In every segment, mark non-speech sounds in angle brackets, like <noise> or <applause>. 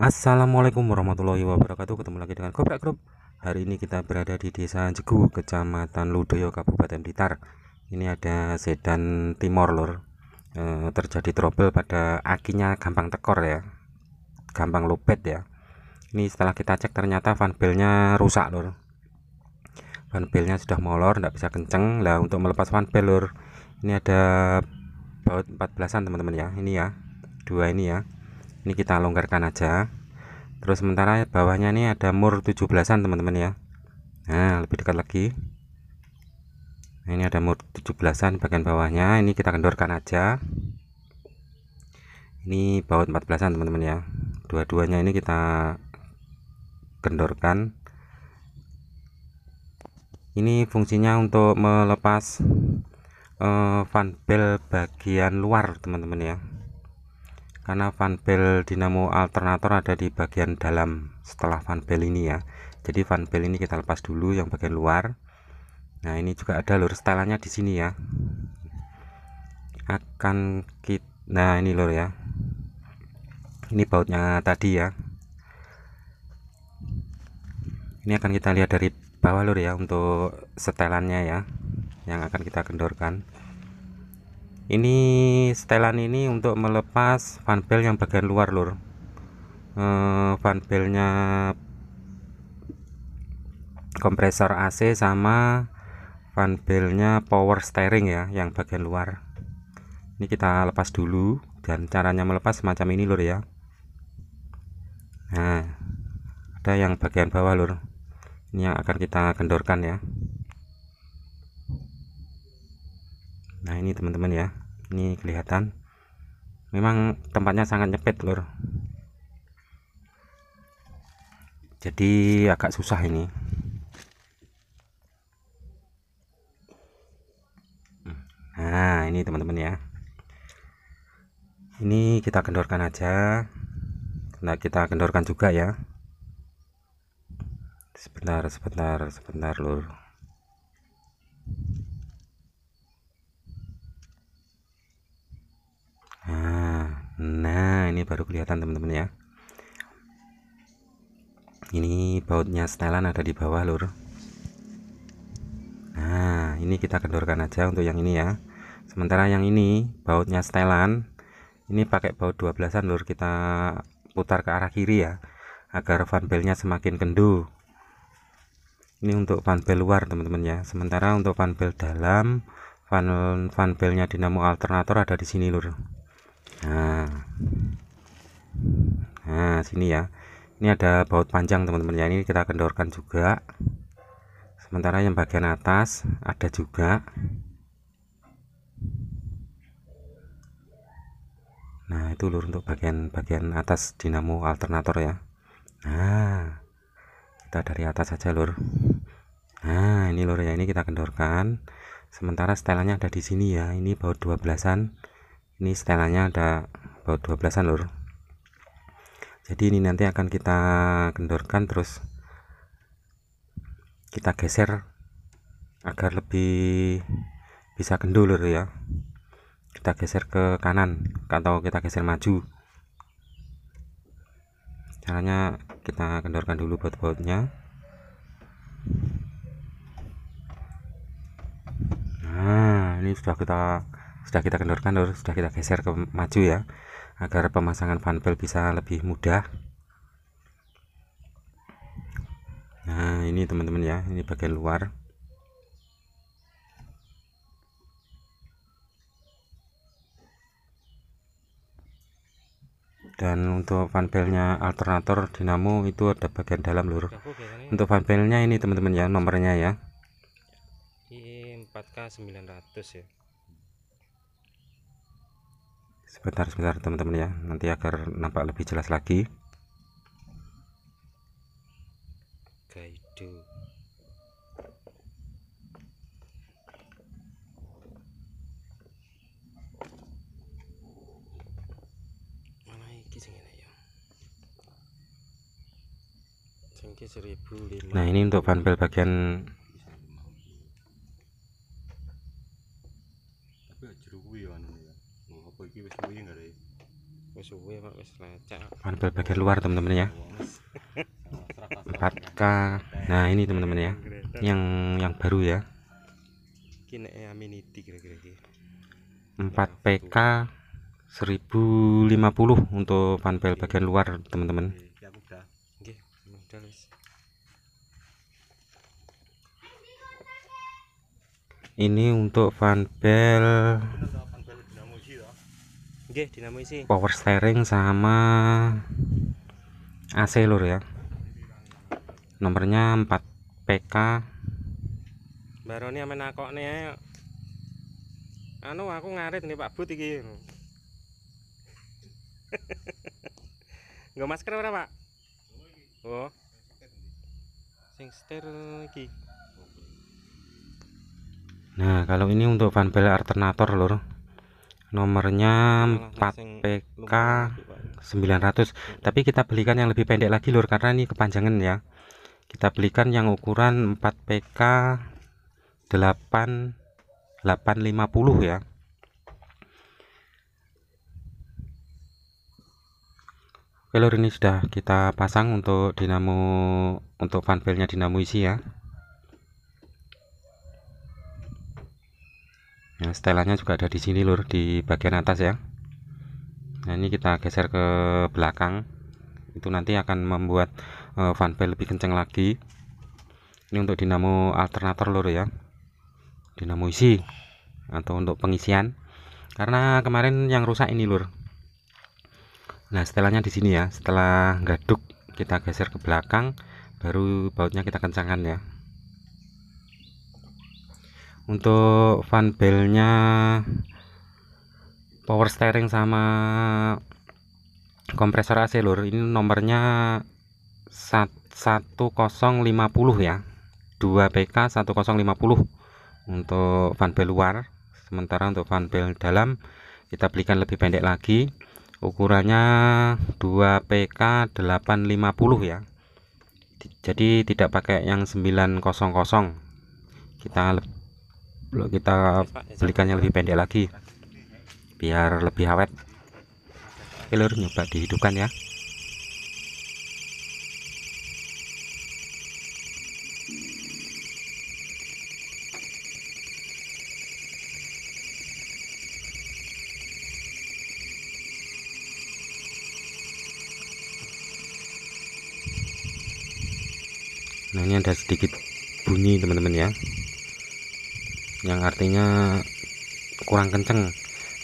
Assalamualaikum warahmatullahi wabarakatuh Ketemu lagi dengan Kobra Group Hari ini kita berada di desa Jegu Kecamatan Ludoyo Kabupaten Blitar Ini ada sedan timor lor e, Terjadi trouble pada akinya gampang tekor ya Gampang lopet ya Ini setelah kita cek ternyata van belnya rusak lor van belnya sudah molor tidak bisa kenceng Lah untuk melepas van bel lor Ini ada baut 14an teman-teman ya Ini ya Dua ini ya ini kita longgarkan aja terus sementara bawahnya ini ada mur 17an teman-teman ya nah lebih dekat lagi nah, ini ada mur 17an bagian bawahnya ini kita kendorkan aja ini baut 14an teman-teman ya dua-duanya ini kita kendorkan ini fungsinya untuk melepas uh, fan bell bagian luar teman-teman ya karena bell dinamo alternator ada di bagian dalam setelah bell ini ya jadi bell ini kita lepas dulu yang bagian luar nah ini juga ada lur setelannya di sini ya akan kita nah ini lur ya ini bautnya tadi ya ini akan kita lihat dari bawah lur ya untuk setelannya ya yang akan kita kendorkan ini setelan ini untuk melepas fan belt yang bagian luar lur uh, fan beltnya kompresor AC sama fan beltnya power steering ya yang bagian luar ini kita lepas dulu dan caranya melepas semacam ini lur ya nah ada yang bagian bawah lur ini yang akan kita kendorkan ya nah ini teman-teman ya ini kelihatan memang tempatnya sangat nyepit lur jadi agak susah ini nah ini teman-teman ya ini kita kendorkan aja nah kita kendorkan juga ya sebentar sebentar sebentar lur ini baru kelihatan teman-teman ya ini bautnya setelan ada di bawah lur nah ini kita kendorkan aja untuk yang ini ya sementara yang ini bautnya setelan ini pakai baut 12an lur kita putar ke arah kiri ya agar belnya semakin kendu ini untuk bel luar teman-teman ya sementara untuk bel dalam fan belnya dinamo alternator ada di sini lur nah nah sini ya ini ada baut panjang teman-teman ya ini kita kendorkan juga sementara yang bagian atas ada juga nah itu lur untuk bagian-bagian atas dinamo alternator ya nah kita dari atas saja lur nah ini lur ya ini kita kendorkan sementara setelannya ada di sini ya ini baut 12an ini setelannya ada baut 12an lur jadi ini nanti akan kita kendorkan terus kita geser agar lebih bisa kendulur ya kita geser ke kanan atau kita geser maju caranya kita kendorkan dulu baut-bautnya nah ini sudah kita sudah kita kendorkan sudah kita geser ke maju ya agar pemasangan fanbel bisa lebih mudah nah ini teman-teman ya ini bagian luar dan untuk fanbelnya alternator dinamo itu ada bagian dalam lur untuk fanbelnya ini teman-teman ya nomornya ya 4K 900 ya sebentar-sebentar teman-teman ya nanti agar nampak lebih jelas lagi mana iki ya seribu nah ini untuk panpel bagian suwe mak wis lecek. Mana luar teman-teman ya. 4K. Nah, ini teman-teman ya. Yang yang baru ya. Kini Aminity kira-kira 4PK 1050 untuk panel bagian luar teman-teman. Iya, ini untuk fanbel Nggih, dinamo isi. Power steering sama AC lur ya. Nomornya 4 PK. Barone amen nakokne anu aku ngarit nih Pak But iki. <laughs> Nggak masker ora, Pak? Oh. Sing setir iki. Nah, kalau ini untuk fan alternator lur nomornya 4PK 900 tapi kita belikan yang lebih pendek lagi lur karena ini kepanjangan ya kita belikan yang ukuran 4PK 8 850 ya Oke lor, ini sudah kita pasang untuk dinamo untuk fanvelnya dinamo isi ya setelannya juga ada di sini lur di bagian atas ya. Nah, ini kita geser ke belakang. Itu nanti akan membuat uh, eh, fan belt lebih kenceng lagi. Ini untuk dinamo alternator lur ya. Dinamo isi atau untuk pengisian. Karena kemarin yang rusak ini lur. Nah, setelannya di sini ya. Setelah gaduk kita geser ke belakang baru bautnya kita kencangkan ya untuk fan belnya power steering sama kompresor AC lur ini nomornya 1050 ya 2 PK 1050 untuk fan bel luar sementara untuk fan bel dalam kita belikan lebih pendek lagi ukurannya 2 PK 850 ya jadi tidak pakai yang 900 kita kita belikannya lebih pendek lagi biar lebih awet oke nyoba dihidupkan ya Nah ini ada sedikit bunyi teman-teman ya yang artinya kurang kenceng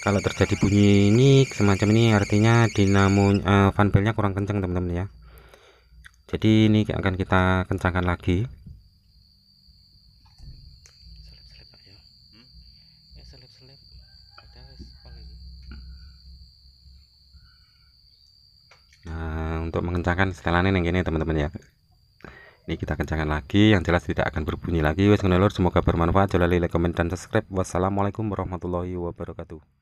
kalau terjadi bunyi ini semacam ini artinya dinamo uh, eh, fanbelnya kurang kenceng teman-teman ya jadi ini akan kita kencangkan lagi nah untuk mengencangkan setelannya yang ini teman-teman ya ini kita kencangkan lagi yang jelas tidak akan berbunyi lagi wes semoga bermanfaat jangan like comment dan subscribe wassalamualaikum warahmatullahi wabarakatuh